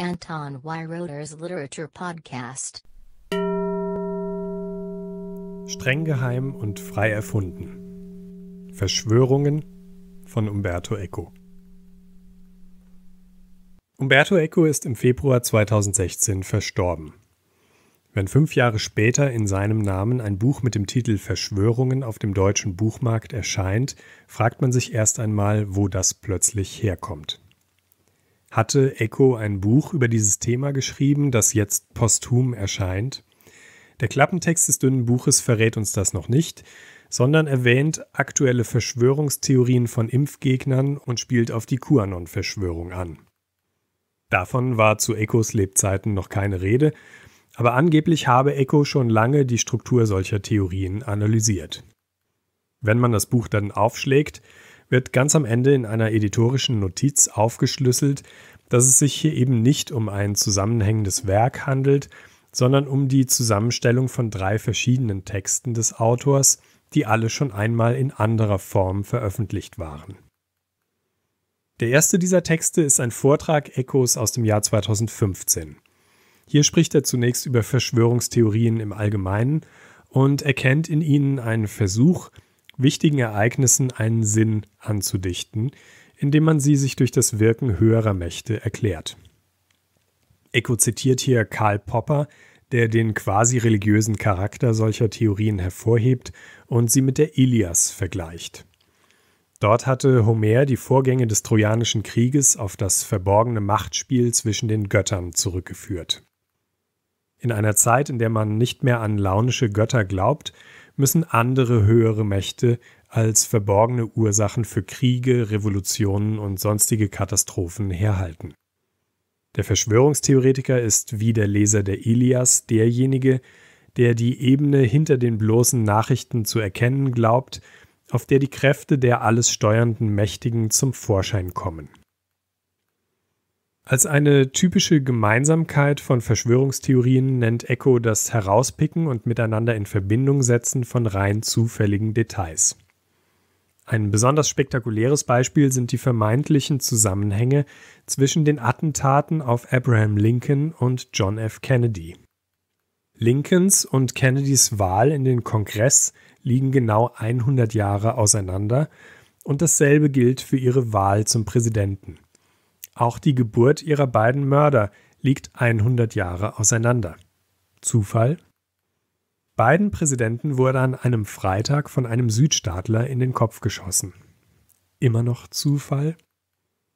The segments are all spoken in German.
Anton Weiroder's Literature Podcast. Streng geheim und frei erfunden. Verschwörungen von Umberto Eco. Umberto Eco ist im Februar 2016 verstorben. Wenn fünf Jahre später in seinem Namen ein Buch mit dem Titel Verschwörungen auf dem deutschen Buchmarkt erscheint, fragt man sich erst einmal, wo das plötzlich herkommt hatte Eco ein Buch über dieses Thema geschrieben, das jetzt posthum erscheint. Der Klappentext des dünnen Buches verrät uns das noch nicht, sondern erwähnt aktuelle Verschwörungstheorien von Impfgegnern und spielt auf die QAnon-Verschwörung an. Davon war zu Ecos Lebzeiten noch keine Rede, aber angeblich habe Eco schon lange die Struktur solcher Theorien analysiert. Wenn man das Buch dann aufschlägt, wird ganz am Ende in einer editorischen Notiz aufgeschlüsselt, dass es sich hier eben nicht um ein zusammenhängendes Werk handelt, sondern um die Zusammenstellung von drei verschiedenen Texten des Autors, die alle schon einmal in anderer Form veröffentlicht waren. Der erste dieser Texte ist ein Vortrag Echos aus dem Jahr 2015. Hier spricht er zunächst über Verschwörungstheorien im Allgemeinen und erkennt in ihnen einen Versuch, wichtigen Ereignissen einen Sinn anzudichten, indem man sie sich durch das Wirken höherer Mächte erklärt. Eco zitiert hier Karl Popper, der den quasi religiösen Charakter solcher Theorien hervorhebt und sie mit der Ilias vergleicht. Dort hatte Homer die Vorgänge des Trojanischen Krieges auf das verborgene Machtspiel zwischen den Göttern zurückgeführt. In einer Zeit, in der man nicht mehr an launische Götter glaubt, müssen andere höhere Mächte als verborgene Ursachen für Kriege, Revolutionen und sonstige Katastrophen herhalten. Der Verschwörungstheoretiker ist wie der Leser der Ilias derjenige, der die Ebene hinter den bloßen Nachrichten zu erkennen glaubt, auf der die Kräfte der alles steuernden Mächtigen zum Vorschein kommen. Als eine typische Gemeinsamkeit von Verschwörungstheorien nennt Echo das Herauspicken und miteinander in Verbindung setzen von rein zufälligen Details. Ein besonders spektakuläres Beispiel sind die vermeintlichen Zusammenhänge zwischen den Attentaten auf Abraham Lincoln und John F. Kennedy. Lincolns und Kennedys Wahl in den Kongress liegen genau 100 Jahre auseinander und dasselbe gilt für ihre Wahl zum Präsidenten. Auch die Geburt ihrer beiden Mörder liegt 100 Jahre auseinander. Zufall? Beiden Präsidenten wurde an einem Freitag von einem Südstaatler in den Kopf geschossen. Immer noch Zufall?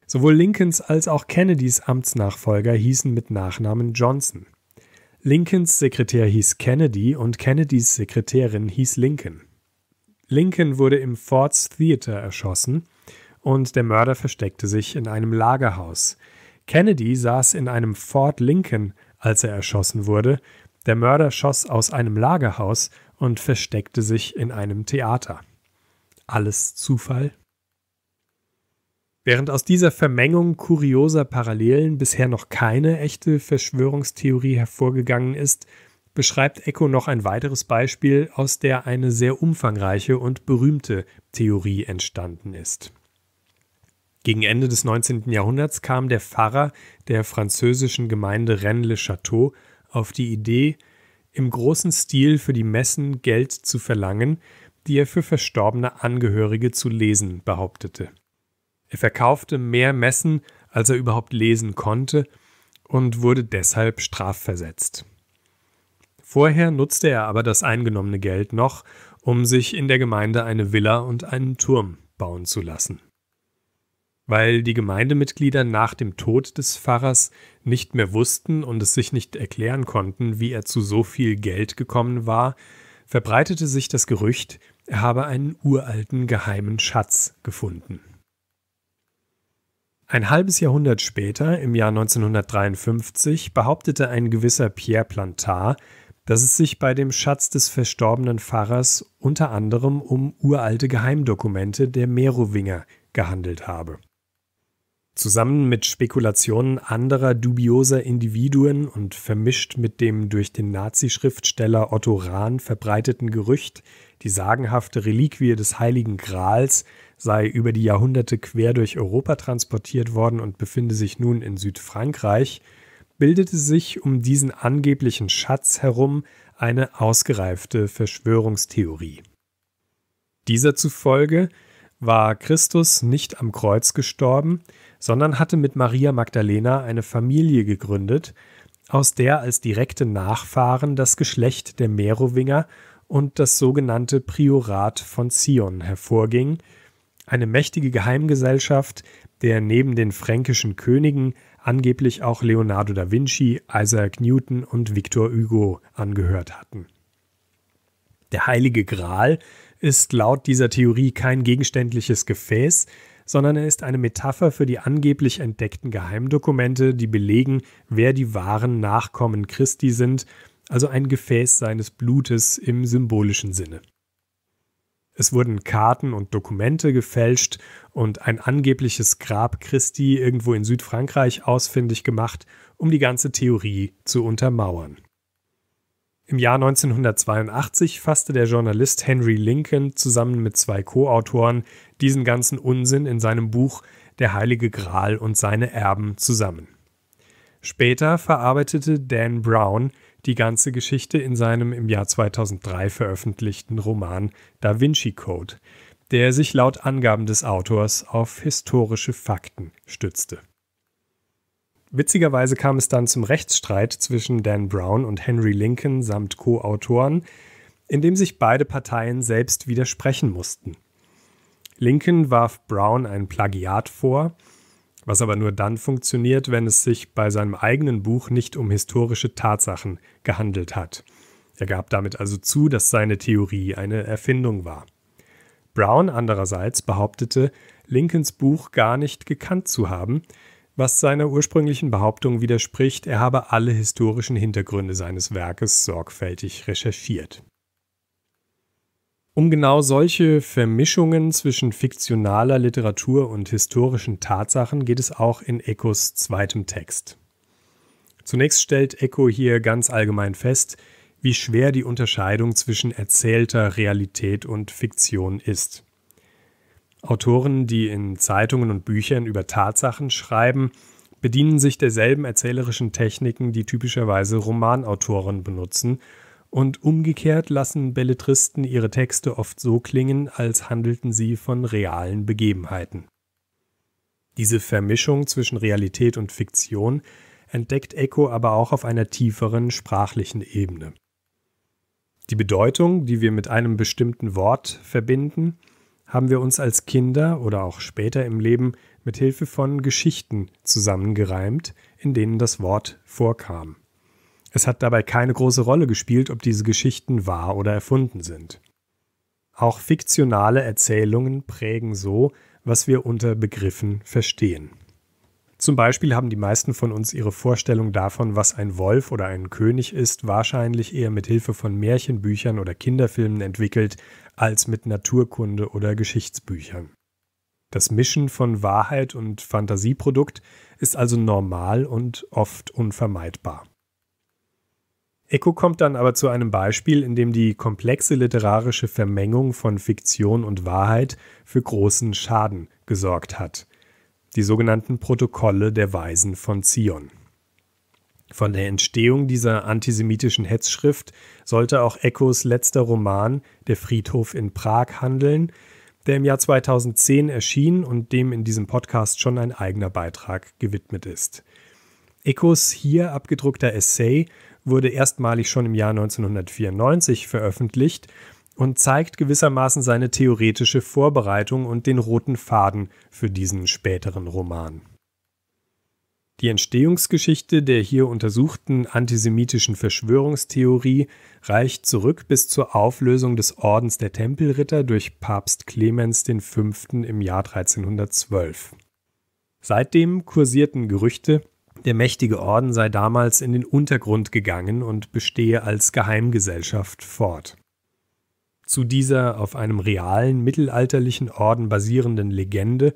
Sowohl Lincolns als auch Kennedys Amtsnachfolger hießen mit Nachnamen Johnson. Lincolns Sekretär hieß Kennedy und Kennedys Sekretärin hieß Lincoln. Lincoln wurde im Ford's Theater erschossen und der Mörder versteckte sich in einem Lagerhaus. Kennedy saß in einem Ford Lincoln, als er erschossen wurde. Der Mörder schoss aus einem Lagerhaus und versteckte sich in einem Theater. Alles Zufall? Während aus dieser Vermengung kurioser Parallelen bisher noch keine echte Verschwörungstheorie hervorgegangen ist, beschreibt Echo noch ein weiteres Beispiel, aus der eine sehr umfangreiche und berühmte Theorie entstanden ist. Gegen Ende des 19. Jahrhunderts kam der Pfarrer der französischen Gemeinde Rennes-le-Château auf die Idee, im großen Stil für die Messen Geld zu verlangen, die er für verstorbene Angehörige zu lesen behauptete. Er verkaufte mehr Messen, als er überhaupt lesen konnte, und wurde deshalb strafversetzt. Vorher nutzte er aber das eingenommene Geld noch, um sich in der Gemeinde eine Villa und einen Turm bauen zu lassen weil die Gemeindemitglieder nach dem Tod des Pfarrers nicht mehr wussten und es sich nicht erklären konnten, wie er zu so viel Geld gekommen war, verbreitete sich das Gerücht, er habe einen uralten geheimen Schatz gefunden. Ein halbes Jahrhundert später, im Jahr 1953, behauptete ein gewisser Pierre Plantard, dass es sich bei dem Schatz des verstorbenen Pfarrers unter anderem um uralte Geheimdokumente der Merowinger gehandelt habe. Zusammen mit Spekulationen anderer dubioser Individuen und vermischt mit dem durch den Nazi-Schriftsteller Otto Rahn verbreiteten Gerücht, die sagenhafte Reliquie des Heiligen Grals sei über die Jahrhunderte quer durch Europa transportiert worden und befinde sich nun in Südfrankreich, bildete sich um diesen angeblichen Schatz herum eine ausgereifte Verschwörungstheorie. Dieser zufolge war Christus nicht am Kreuz gestorben, sondern hatte mit Maria Magdalena eine Familie gegründet, aus der als direkte Nachfahren das Geschlecht der Merowinger und das sogenannte Priorat von Zion hervorging, eine mächtige Geheimgesellschaft, der neben den fränkischen Königen angeblich auch Leonardo da Vinci, Isaac Newton und Victor Hugo angehört hatten. Der heilige Gral ist laut dieser Theorie kein gegenständliches Gefäß, sondern er ist eine Metapher für die angeblich entdeckten Geheimdokumente, die belegen, wer die wahren Nachkommen Christi sind, also ein Gefäß seines Blutes im symbolischen Sinne. Es wurden Karten und Dokumente gefälscht und ein angebliches Grab Christi irgendwo in Südfrankreich ausfindig gemacht, um die ganze Theorie zu untermauern. Im Jahr 1982 fasste der Journalist Henry Lincoln zusammen mit zwei Co-Autoren diesen ganzen Unsinn in seinem Buch Der Heilige Gral und seine Erben zusammen. Später verarbeitete Dan Brown die ganze Geschichte in seinem im Jahr 2003 veröffentlichten Roman Da Vinci Code, der sich laut Angaben des Autors auf historische Fakten stützte. Witzigerweise kam es dann zum Rechtsstreit zwischen Dan Brown und Henry Lincoln samt Co-Autoren, in dem sich beide Parteien selbst widersprechen mussten. Lincoln warf Brown ein Plagiat vor, was aber nur dann funktioniert, wenn es sich bei seinem eigenen Buch nicht um historische Tatsachen gehandelt hat. Er gab damit also zu, dass seine Theorie eine Erfindung war. Brown andererseits behauptete, Lincolns Buch gar nicht gekannt zu haben, was seiner ursprünglichen Behauptung widerspricht, er habe alle historischen Hintergründe seines Werkes sorgfältig recherchiert. Um genau solche Vermischungen zwischen fiktionaler Literatur und historischen Tatsachen geht es auch in Echos zweitem Text. Zunächst stellt Echo hier ganz allgemein fest, wie schwer die Unterscheidung zwischen erzählter Realität und Fiktion ist. Autoren, die in Zeitungen und Büchern über Tatsachen schreiben, bedienen sich derselben erzählerischen Techniken, die typischerweise Romanautoren benutzen, und umgekehrt lassen Belletristen ihre Texte oft so klingen, als handelten sie von realen Begebenheiten. Diese Vermischung zwischen Realität und Fiktion entdeckt Echo aber auch auf einer tieferen sprachlichen Ebene. Die Bedeutung, die wir mit einem bestimmten Wort verbinden, haben wir uns als Kinder oder auch später im Leben mit Hilfe von Geschichten zusammengereimt, in denen das Wort vorkam. Es hat dabei keine große Rolle gespielt, ob diese Geschichten wahr oder erfunden sind. Auch fiktionale Erzählungen prägen so, was wir unter Begriffen verstehen. Zum Beispiel haben die meisten von uns ihre Vorstellung davon, was ein Wolf oder ein König ist, wahrscheinlich eher mit Hilfe von Märchenbüchern oder Kinderfilmen entwickelt, als mit Naturkunde oder Geschichtsbüchern. Das Mischen von Wahrheit und Fantasieprodukt ist also normal und oft unvermeidbar. Eco kommt dann aber zu einem Beispiel, in dem die komplexe literarische Vermengung von Fiktion und Wahrheit für großen Schaden gesorgt hat die sogenannten Protokolle der Weisen von Zion. Von der Entstehung dieser antisemitischen Hetzschrift sollte auch Eckos letzter Roman Der Friedhof in Prag handeln, der im Jahr 2010 erschien und dem in diesem Podcast schon ein eigener Beitrag gewidmet ist. Eckos hier abgedruckter Essay wurde erstmalig schon im Jahr 1994 veröffentlicht und zeigt gewissermaßen seine theoretische Vorbereitung und den roten Faden für diesen späteren Roman. Die Entstehungsgeschichte der hier untersuchten antisemitischen Verschwörungstheorie reicht zurück bis zur Auflösung des Ordens der Tempelritter durch Papst Clemens V. im Jahr 1312. Seitdem kursierten Gerüchte, der mächtige Orden sei damals in den Untergrund gegangen und bestehe als Geheimgesellschaft fort. Zu dieser auf einem realen mittelalterlichen Orden basierenden Legende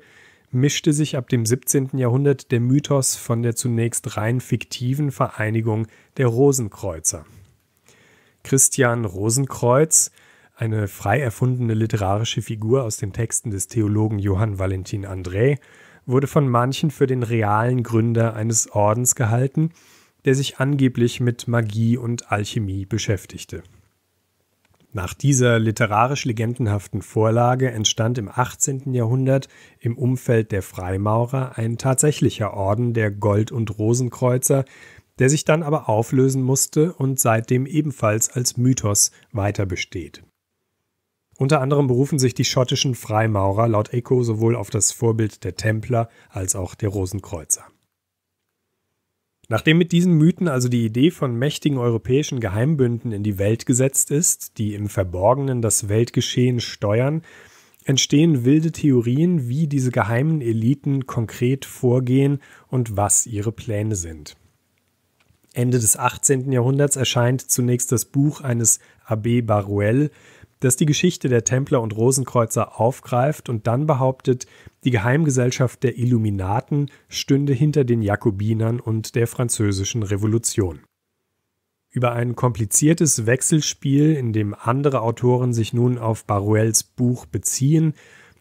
mischte sich ab dem 17. Jahrhundert der Mythos von der zunächst rein fiktiven Vereinigung der Rosenkreuzer. Christian Rosenkreuz, eine frei erfundene literarische Figur aus den Texten des Theologen Johann Valentin André, wurde von manchen für den realen Gründer eines Ordens gehalten, der sich angeblich mit Magie und Alchemie beschäftigte. Nach dieser literarisch legendenhaften Vorlage entstand im 18. Jahrhundert im Umfeld der Freimaurer ein tatsächlicher Orden der Gold- und Rosenkreuzer, der sich dann aber auflösen musste und seitdem ebenfalls als Mythos weiter besteht. Unter anderem berufen sich die schottischen Freimaurer laut Eco sowohl auf das Vorbild der Templer als auch der Rosenkreuzer. Nachdem mit diesen Mythen also die Idee von mächtigen europäischen Geheimbünden in die Welt gesetzt ist, die im Verborgenen das Weltgeschehen steuern, entstehen wilde Theorien, wie diese geheimen Eliten konkret vorgehen und was ihre Pläne sind. Ende des 18. Jahrhunderts erscheint zunächst das Buch eines Abbé Baruel, das die Geschichte der Templer und Rosenkreuzer aufgreift und dann behauptet, die Geheimgesellschaft der Illuminaten stünde hinter den Jakobinern und der französischen Revolution. Über ein kompliziertes Wechselspiel, in dem andere Autoren sich nun auf Baruels Buch beziehen,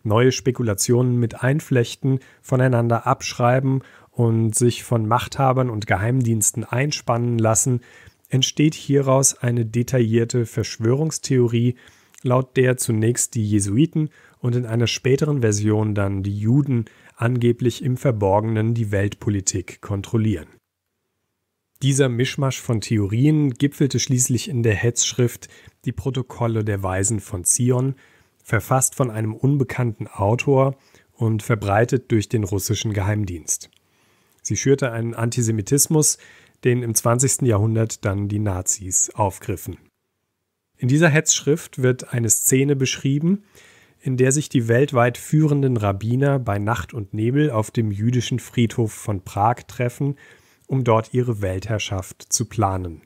neue Spekulationen mit einflechten, voneinander abschreiben und sich von Machthabern und Geheimdiensten einspannen lassen, entsteht hieraus eine detaillierte Verschwörungstheorie, laut der zunächst die Jesuiten und in einer späteren Version dann die Juden angeblich im Verborgenen die Weltpolitik kontrollieren. Dieser Mischmasch von Theorien gipfelte schließlich in der Hetzschrift Die Protokolle der Weisen von Zion, verfasst von einem unbekannten Autor und verbreitet durch den russischen Geheimdienst. Sie schürte einen Antisemitismus, den im 20. Jahrhundert dann die Nazis aufgriffen in dieser Hetzschrift wird eine Szene beschrieben, in der sich die weltweit führenden Rabbiner bei Nacht und Nebel auf dem jüdischen Friedhof von Prag treffen, um dort ihre Weltherrschaft zu planen.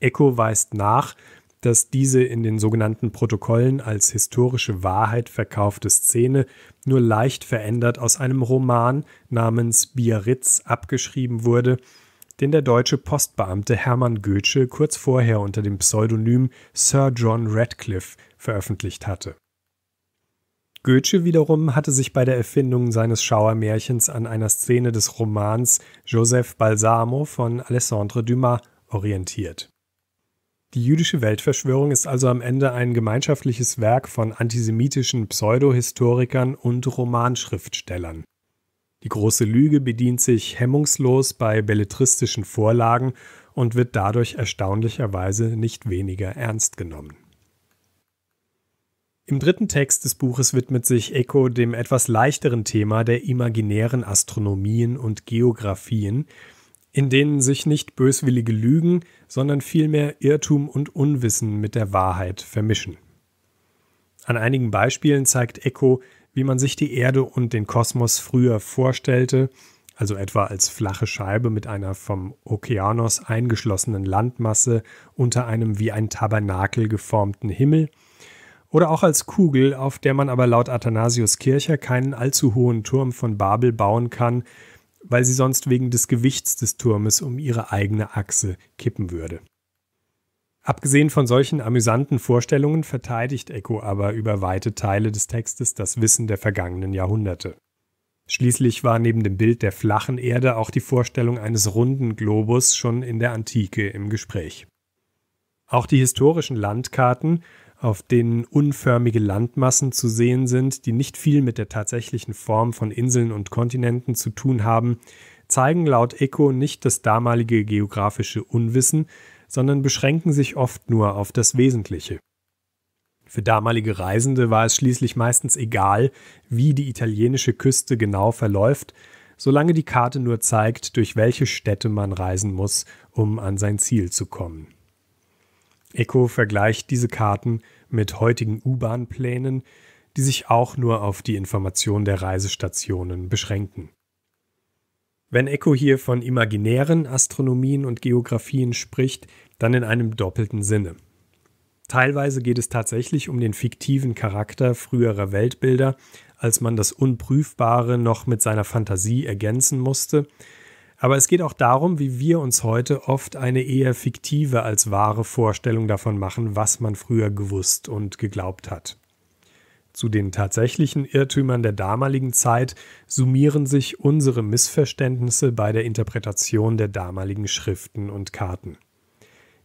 Eco weist nach, dass diese in den sogenannten Protokollen als historische Wahrheit verkaufte Szene nur leicht verändert aus einem Roman namens Biarritz abgeschrieben wurde, den der deutsche Postbeamte Hermann Goetsche kurz vorher unter dem Pseudonym Sir John Radcliffe veröffentlicht hatte. Goethe wiederum hatte sich bei der Erfindung seines Schauermärchens an einer Szene des Romans Joseph Balsamo von Alessandre Dumas orientiert. Die jüdische Weltverschwörung ist also am Ende ein gemeinschaftliches Werk von antisemitischen Pseudohistorikern und Romanschriftstellern. Die große Lüge bedient sich hemmungslos bei belletristischen Vorlagen und wird dadurch erstaunlicherweise nicht weniger ernst genommen. Im dritten Text des Buches widmet sich Echo dem etwas leichteren Thema der imaginären Astronomien und Geographien, in denen sich nicht böswillige Lügen, sondern vielmehr Irrtum und Unwissen mit der Wahrheit vermischen. An einigen Beispielen zeigt Echo, wie man sich die Erde und den Kosmos früher vorstellte, also etwa als flache Scheibe mit einer vom Okeanos eingeschlossenen Landmasse unter einem wie ein Tabernakel geformten Himmel, oder auch als Kugel, auf der man aber laut Athanasius Kircher keinen allzu hohen Turm von Babel bauen kann, weil sie sonst wegen des Gewichts des Turmes um ihre eigene Achse kippen würde. Abgesehen von solchen amüsanten Vorstellungen verteidigt Eco aber über weite Teile des Textes das Wissen der vergangenen Jahrhunderte. Schließlich war neben dem Bild der flachen Erde auch die Vorstellung eines runden Globus schon in der Antike im Gespräch. Auch die historischen Landkarten, auf denen unförmige Landmassen zu sehen sind, die nicht viel mit der tatsächlichen Form von Inseln und Kontinenten zu tun haben, zeigen laut Eco nicht das damalige geografische Unwissen, sondern beschränken sich oft nur auf das Wesentliche. Für damalige Reisende war es schließlich meistens egal, wie die italienische Küste genau verläuft, solange die Karte nur zeigt, durch welche Städte man reisen muss, um an sein Ziel zu kommen. Eco vergleicht diese Karten mit heutigen U-Bahn-Plänen, die sich auch nur auf die Information der Reisestationen beschränken. Wenn Eco hier von imaginären Astronomien und Geografien spricht, dann in einem doppelten Sinne. Teilweise geht es tatsächlich um den fiktiven Charakter früherer Weltbilder, als man das Unprüfbare noch mit seiner Fantasie ergänzen musste, aber es geht auch darum, wie wir uns heute oft eine eher fiktive als wahre Vorstellung davon machen, was man früher gewusst und geglaubt hat. Zu den tatsächlichen Irrtümern der damaligen Zeit summieren sich unsere Missverständnisse bei der Interpretation der damaligen Schriften und Karten.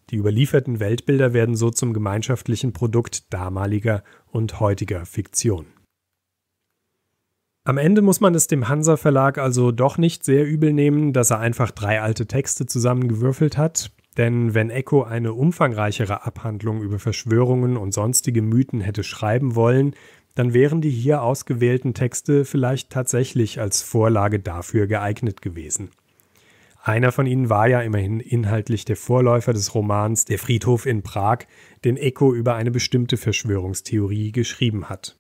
Die überlieferten Weltbilder werden so zum gemeinschaftlichen Produkt damaliger und heutiger Fiktion. Am Ende muss man es dem Hansa Verlag also doch nicht sehr übel nehmen, dass er einfach drei alte Texte zusammengewürfelt hat, denn wenn Echo eine umfangreichere Abhandlung über Verschwörungen und sonstige Mythen hätte schreiben wollen, dann wären die hier ausgewählten Texte vielleicht tatsächlich als Vorlage dafür geeignet gewesen. Einer von ihnen war ja immerhin inhaltlich der Vorläufer des Romans Der Friedhof in Prag, den Echo über eine bestimmte Verschwörungstheorie geschrieben hat.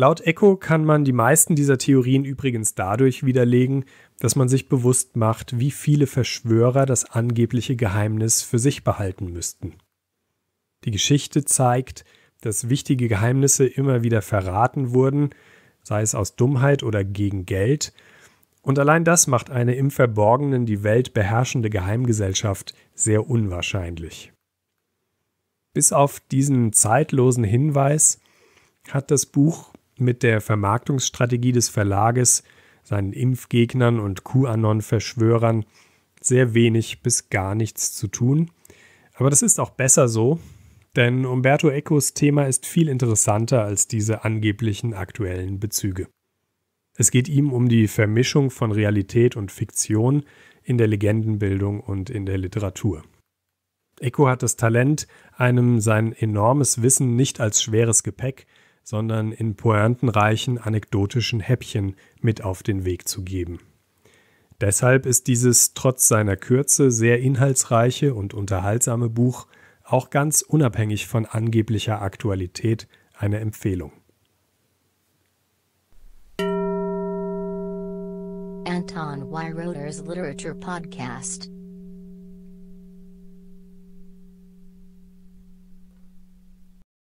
Laut Echo kann man die meisten dieser Theorien übrigens dadurch widerlegen, dass man sich bewusst macht, wie viele Verschwörer das angebliche Geheimnis für sich behalten müssten. Die Geschichte zeigt, dass wichtige Geheimnisse immer wieder verraten wurden, sei es aus Dummheit oder gegen Geld, und allein das macht eine im Verborgenen die Welt beherrschende Geheimgesellschaft sehr unwahrscheinlich. Bis auf diesen zeitlosen Hinweis hat das Buch mit der Vermarktungsstrategie des Verlages seinen Impfgegnern und QAnon-Verschwörern sehr wenig bis gar nichts zu tun. Aber das ist auch besser so, denn Umberto Ecos Thema ist viel interessanter als diese angeblichen aktuellen Bezüge. Es geht ihm um die Vermischung von Realität und Fiktion in der Legendenbildung und in der Literatur. Eco hat das Talent, einem sein enormes Wissen nicht als schweres Gepäck, sondern in pointenreichen anekdotischen Häppchen mit auf den Weg zu geben. Deshalb ist dieses trotz seiner Kürze sehr inhaltsreiche und unterhaltsame Buch auch ganz unabhängig von angeblicher Aktualität eine Empfehlung. Anton Weiroder's Literature Podcast